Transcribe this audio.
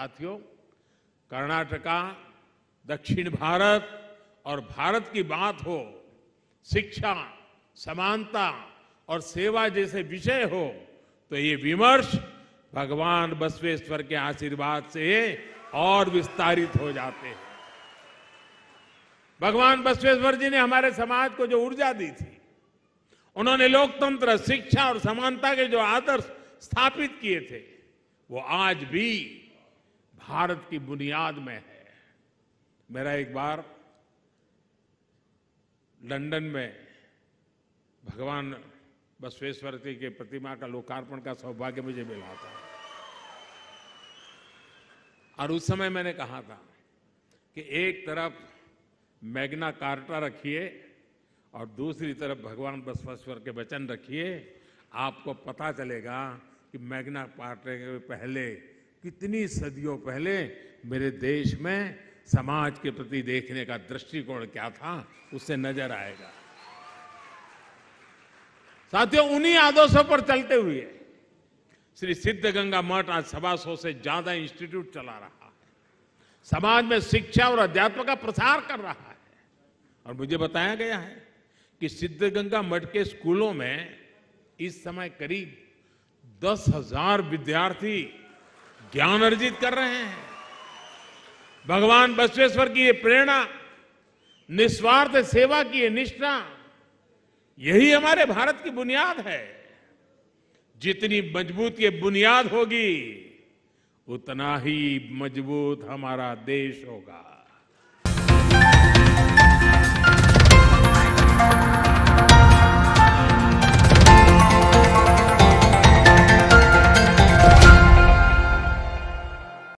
साथियों कर्नाटका दक्षिण भारत और भारत की बात हो शिक्षा समानता और सेवा जैसे विषय हो तो ये विमर्श भगवान बसवेश्वर के आशीर्वाद से और विस्तारित हो जाते हैं भगवान बसवेश्वर जी ने हमारे समाज को जो ऊर्जा दी थी उन्होंने लोकतंत्र शिक्षा और समानता के जो आदर्श स्थापित किए थे वो आज भी भारत की बुनियाद में है मेरा एक बार लंदन में भगवान बसवेश्वर जी के प्रतिमा का लोकार्पण का सौभाग्य मुझे मिला था और उस समय मैंने कहा था कि एक तरफ मैग्ना कार्टा रखिए और दूसरी तरफ भगवान बसवेश्वर के वचन रखिए आपको पता चलेगा कि मैग्ना कार्टा के पहले कितनी सदियों पहले मेरे देश में समाज के प्रति देखने का दृष्टिकोण क्या था उससे नजर आएगा साथियों उन्हीं आदर्शों पर चलते हुए श्री सिद्ध गंगा मठ आज सवा सौ से ज्यादा इंस्टीट्यूट चला रहा है समाज में शिक्षा और अध्यात्म का प्रसार कर रहा है और मुझे बताया गया है कि सिद्ध गंगा मठ के स्कूलों में इस समय करीब दस हजार विद्यार्थी ज्ञान अर्जित कर रहे हैं भगवान बसवेश्वर की ये प्रेरणा निस्वार्थ सेवा की ये निष्ठा यही हमारे भारत की बुनियाद है जितनी मजबूत ये बुनियाद होगी उतना ही मजबूत हमारा देश होगा